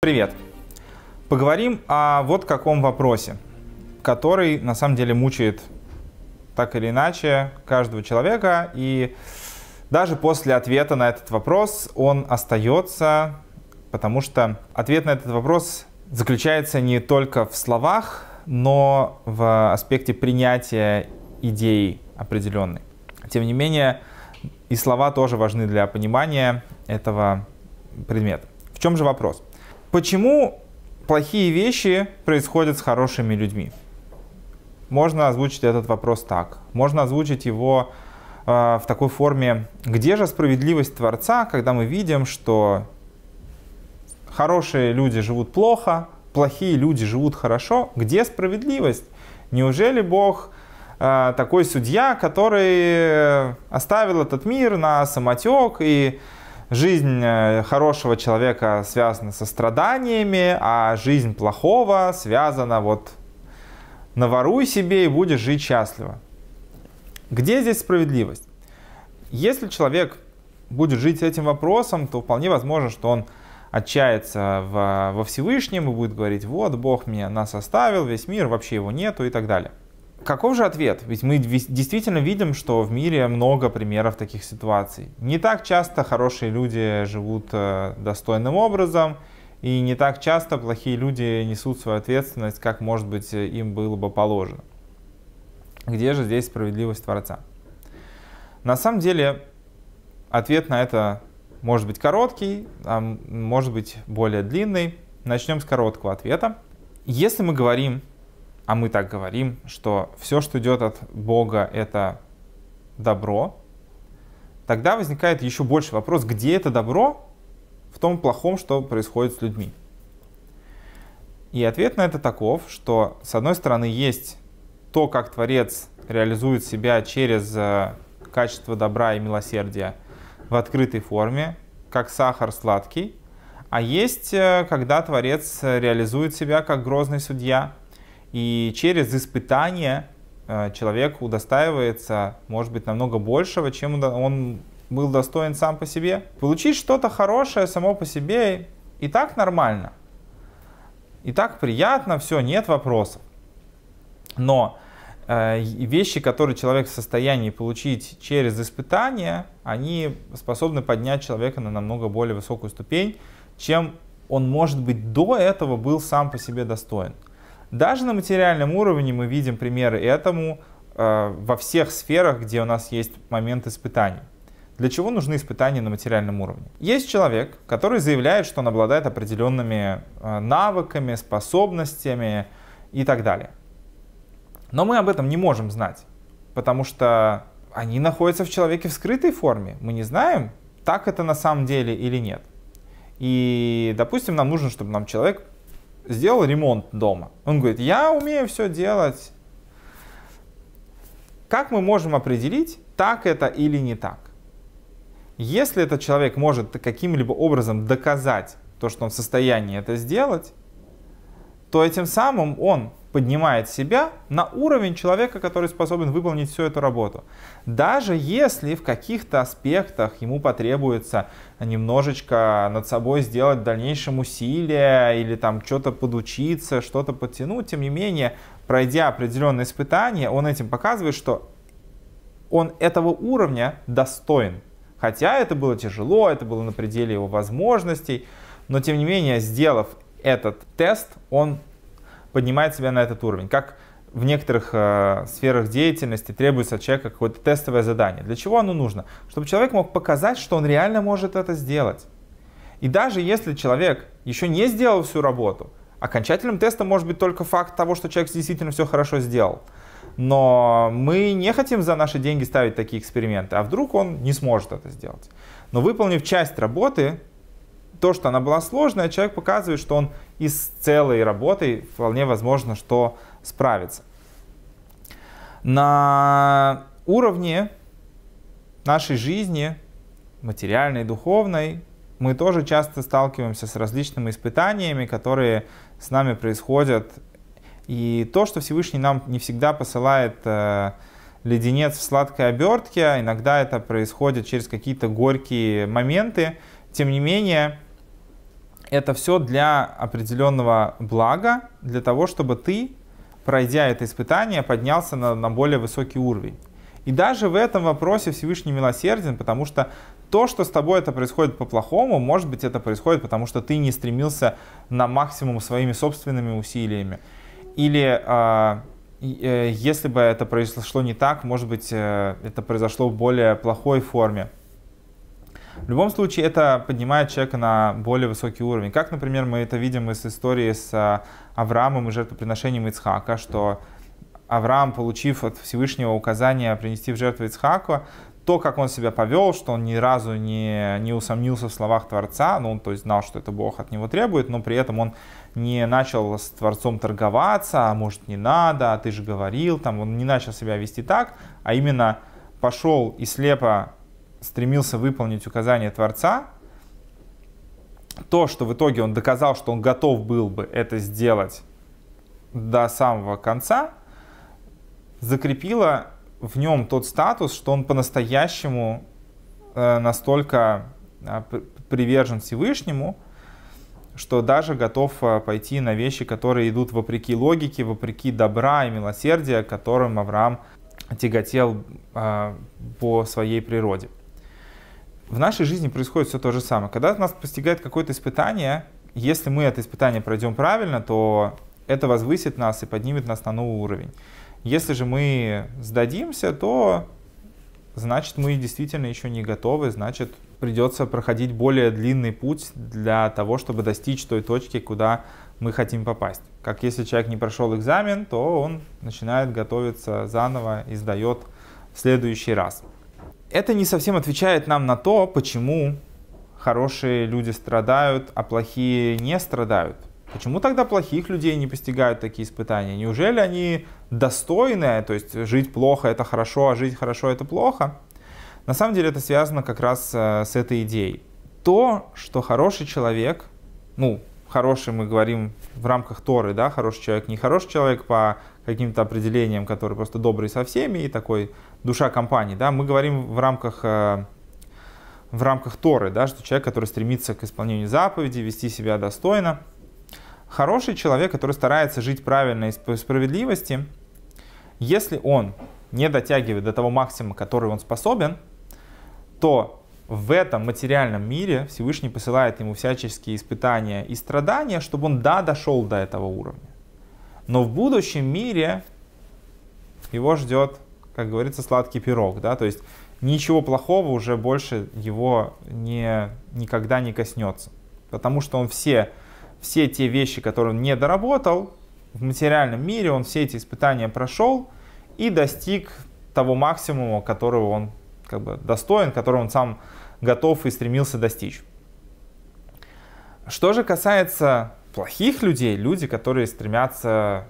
Привет! Поговорим о вот каком вопросе, который на самом деле мучает так или иначе каждого человека, и даже после ответа на этот вопрос он остается, потому что ответ на этот вопрос заключается не только в словах, но в аспекте принятия идеи определенной. Тем не менее, и слова тоже важны для понимания этого предмета. В чем же вопрос? Почему плохие вещи происходят с хорошими людьми? Можно озвучить этот вопрос так. Можно озвучить его э, в такой форме, где же справедливость Творца, когда мы видим, что хорошие люди живут плохо, плохие люди живут хорошо, где справедливость? Неужели Бог Э, такой судья, который оставил этот мир на самотек, и жизнь э, хорошего человека связана со страданиями, а жизнь плохого связана вот наворуй себе и будешь жить счастливо. Где здесь справедливость? Если человек будет жить с этим вопросом, то вполне возможно, что он отчается в во Всевышнем и будет говорить, вот Бог меня, нас оставил, весь мир, вообще его нету и так далее. Каков же ответ? Ведь мы действительно видим, что в мире много примеров таких ситуаций. Не так часто хорошие люди живут э, достойным образом, и не так часто плохие люди несут свою ответственность, как, может быть, им было бы положено. Где же здесь справедливость Творца? На самом деле, ответ на это может быть короткий, а может быть более длинный. Начнем с короткого ответа. Если мы говорим а мы так говорим, что все, что идет от Бога, это добро, тогда возникает еще больше вопрос, где это добро в том плохом, что происходит с людьми. И ответ на это таков, что с одной стороны есть то, как Творец реализует себя через э, качество добра и милосердия в открытой форме, как сахар сладкий, а есть, э, когда Творец э, реализует себя как грозный судья, и через испытания э, человек удостаивается, может быть, намного большего, чем он был достоин сам по себе. Получить что-то хорошее само по себе и так нормально. И так приятно, все, нет вопросов. Но э, вещи, которые человек в состоянии получить через испытания, они способны поднять человека на намного более высокую ступень, чем он, может быть, до этого был сам по себе достоин. Даже на материальном уровне мы видим примеры этому э, во всех сферах, где у нас есть момент испытаний. Для чего нужны испытания на материальном уровне? Есть человек, который заявляет, что он обладает определенными э, навыками, способностями и так далее. Но мы об этом не можем знать, потому что они находятся в человеке в скрытой форме. Мы не знаем, так это на самом деле или нет. И, допустим, нам нужно, чтобы нам человек сделал ремонт дома. Он говорит, я умею все делать. Как мы можем определить, так это или не так? Если этот человек может каким-либо образом доказать то, что он в состоянии это сделать, то этим самым он поднимает себя на уровень человека, который способен выполнить всю эту работу. Даже если в каких-то аспектах ему потребуется немножечко над собой сделать в дальнейшем усилия или там что-то подучиться, что-то подтянуть, тем не менее, пройдя определенные испытания, он этим показывает, что он этого уровня достоин. Хотя это было тяжело, это было на пределе его возможностей, но тем не менее, сделав этот тест, он поднимает себя на этот уровень. Как в некоторых э, сферах деятельности требуется от человека какое-то тестовое задание. Для чего оно нужно? Чтобы человек мог показать, что он реально может это сделать. И даже если человек еще не сделал всю работу, окончательным тестом может быть только факт того, что человек действительно все хорошо сделал. Но мы не хотим за наши деньги ставить такие эксперименты, а вдруг он не сможет это сделать. Но выполнив часть работы, то, что она была сложная, человек показывает, что он и с целой работой вполне возможно, что справится. На уровне нашей жизни, материальной, духовной, мы тоже часто сталкиваемся с различными испытаниями, которые с нами происходят. И то, что Всевышний нам не всегда посылает э, леденец в сладкой обертке, а иногда это происходит через какие-то горькие моменты, тем не менее, это все для определенного блага, для того, чтобы ты, пройдя это испытание, поднялся на, на более высокий уровень. И даже в этом вопросе Всевышний милосерден, потому что то, что с тобой это происходит по-плохому, может быть, это происходит, потому что ты не стремился на максимум своими собственными усилиями. Или э, э, если бы это произошло не так, может быть, э, это произошло в более плохой форме. В любом случае, это поднимает человека на более высокий уровень. Как, например, мы это видим из истории с а, Авраамом и жертвоприношением Ицхака, что Авраам, получив от Всевышнего указание принести в жертву Ицхаку, то, как он себя повел, что он ни разу не, не усомнился в словах Творца, ну, он то есть знал, что это Бог от него требует, но при этом он не начал с Творцом торговаться, а может не надо, а ты же говорил, там, он не начал себя вести так, а именно пошел и слепо стремился выполнить указания Творца, то, что в итоге он доказал, что он готов был бы это сделать до самого конца, закрепило в нем тот статус, что он по-настоящему э, настолько э, привержен Всевышнему, что даже готов э, пойти на вещи, которые идут вопреки логике, вопреки добра и милосердия, которым Авраам тяготел по своей природе. В нашей жизни происходит все то же самое. Когда нас постигает какое-то испытание, если мы это испытание пройдем правильно, то это возвысит нас и поднимет нас на новый уровень. Если же мы сдадимся, то значит мы действительно еще не готовы, значит придется проходить более длинный путь для того, чтобы достичь той точки, куда мы хотим попасть. Как если человек не прошел экзамен, то он начинает готовиться заново и сдает в следующий раз это не совсем отвечает нам на то, почему хорошие люди страдают, а плохие не страдают. Почему тогда плохих людей не постигают такие испытания? Неужели они достойны, то есть жить плохо это хорошо, а жить хорошо это плохо? На самом деле это связано как раз э, с этой идеей. То, что хороший человек, ну, хороший мы говорим в рамках Торы, да, хороший человек, не хороший человек по каким-то определениям, который просто добрый со всеми и такой душа компании, да, мы говорим в рамках э, в рамках Торы, да, что человек, который стремится к исполнению заповедей, вести себя достойно. Хороший человек, который старается жить правильно и по справедливости, если он не дотягивает до того максимума, который он способен, то в этом материальном мире Всевышний посылает ему всяческие испытания и страдания, чтобы он, да, дошел до этого уровня. Но в будущем мире его ждет, как говорится, сладкий пирог, да, то есть ничего плохого уже больше его не, никогда не коснется. Потому что он все, все те вещи, которые он не доработал, в материальном мире он все эти испытания прошел и достиг того максимума, которого он как бы, достоин, которого он сам готов и стремился достичь. Что же касается плохих людей, люди, которые стремятся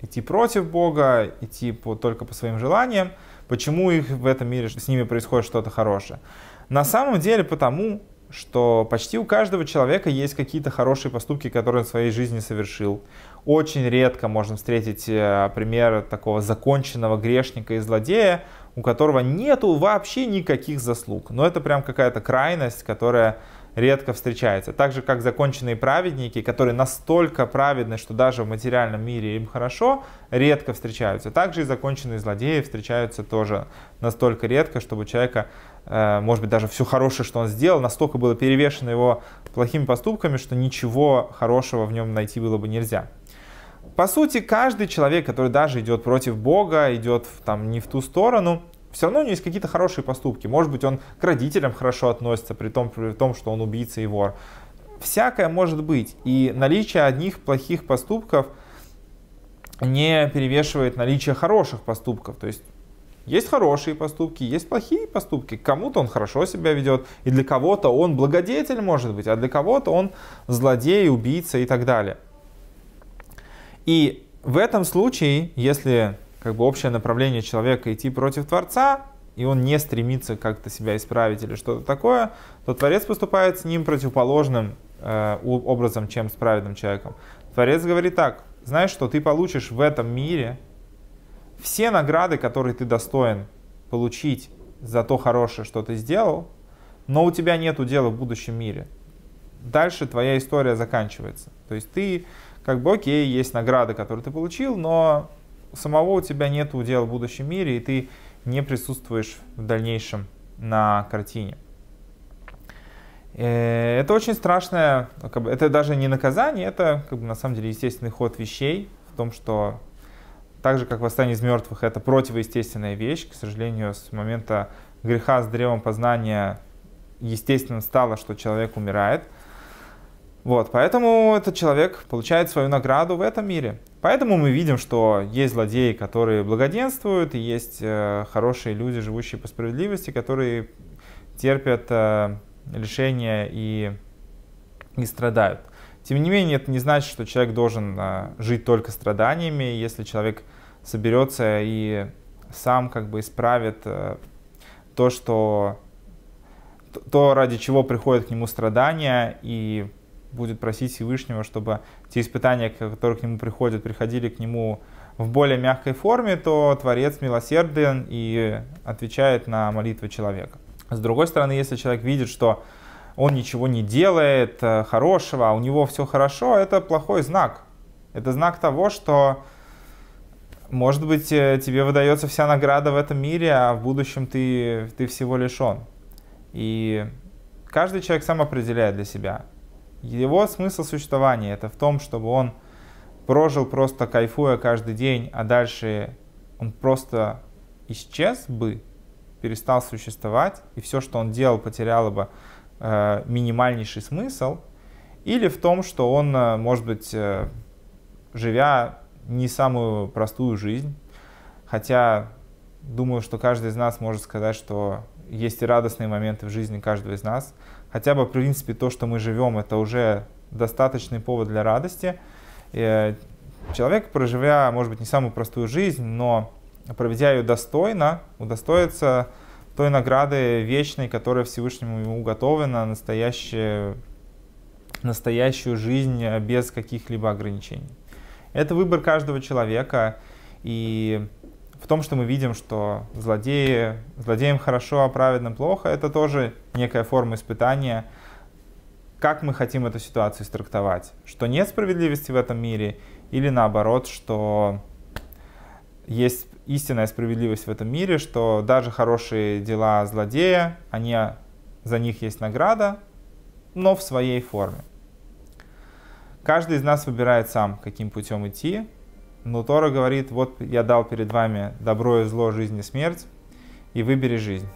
идти против Бога, идти по, только по своим желаниям, почему их в этом мире с ними происходит что-то хорошее? На самом деле потому, что почти у каждого человека есть какие-то хорошие поступки, которые он в своей жизни совершил. Очень редко можно встретить э, пример такого законченного грешника и злодея, у которого нету вообще никаких заслуг. Но это прям какая-то крайность, которая редко встречается. Так же, как законченные праведники, которые настолько праведны, что даже в материальном мире им хорошо, редко встречаются. Также и законченные злодеи встречаются тоже настолько редко, чтобы человека, э, может быть, даже все хорошее, что он сделал, настолько было перевешено его плохими поступками, что ничего хорошего в нем найти было бы нельзя. По сути, каждый человек, который даже идет против Бога, идет там не в ту сторону – все равно у него есть какие-то хорошие поступки. Может быть, он к родителям хорошо относится, при том, при том, что он убийца и вор. Всякое может быть. И наличие одних плохих поступков не перевешивает наличие хороших поступков. То есть есть хорошие поступки, есть плохие поступки. Кому-то он хорошо себя ведет, и для кого-то он благодетель, может быть, а для кого-то он злодей, убийца и так далее. И в этом случае, если как бы общее направление человека идти против Творца, и он не стремится как-то себя исправить или что-то такое, то Творец поступает с ним противоположным э, образом, чем с праведным человеком. Творец говорит так, знаешь, что ты получишь в этом мире все награды, которые ты достоин получить за то хорошее, что ты сделал, но у тебя нет дела в будущем мире. Дальше твоя история заканчивается. То есть ты как бы окей, есть награды, которые ты получил, но самого у тебя нет удела в будущем мире, и ты не присутствуешь в дальнейшем на картине. Э, это очень страшное, это даже не наказание, это как бы, на самом деле естественный ход вещей в том, что так же, как восстание из мертвых, это противоестественная вещь. К сожалению, с момента греха с древом познания естественным стало, что человек умирает. Вот, поэтому этот человек получает свою награду в этом мире. Поэтому мы видим, что есть злодеи, которые благоденствуют, и есть э, хорошие люди, живущие по справедливости, которые терпят э, лишения и, и страдают. Тем не менее, это не значит, что человек должен э, жить только страданиями. Если человек соберется и сам как бы исправит то, что то, ради чего приходят к нему страдания, и будет просить Всевышнего, чтобы те испытания, которые к нему приходят, приходили к нему в более мягкой форме, то Творец милосерден и отвечает на молитвы человека. С другой стороны, если человек видит, что он ничего не делает э, хорошего, а у него все хорошо, это плохой знак. Это знак того, что, может быть, э, тебе выдается вся награда в этом мире, а в будущем ты, ты всего лишен. И каждый человек сам определяет для себя, его смысл существования это в том, чтобы он прожил просто кайфуя каждый день, а дальше он просто исчез бы, перестал существовать, и все, что он делал, потеряло бы э, минимальнейший смысл, или в том, что он, э, может быть, э, живя не самую простую жизнь, хотя думаю, что каждый из нас может сказать, что есть и радостные моменты в жизни каждого из нас – хотя бы, в принципе, то, что мы живем, это уже достаточный повод для радости. И э, человек, проживя, может быть, не самую простую жизнь, но проведя ее достойно, удостоится той награды вечной, которая Всевышнему ему уготована, настоящую, настоящую жизнь без каких-либо ограничений. Это выбор каждого человека, и в том, что мы видим, что злодеи, злодеям хорошо, а праведным плохо, это тоже некая форма испытания, как мы хотим эту ситуацию истрактовать. Что нет справедливости в этом мире, или наоборот, что есть истинная справедливость в этом мире, что даже хорошие дела злодея, они, за них есть награда, но в своей форме. Каждый из нас выбирает сам, каким путем идти, но Тора говорит, вот я дал перед вами добро и зло, жизнь и смерть, и выбери жизнь.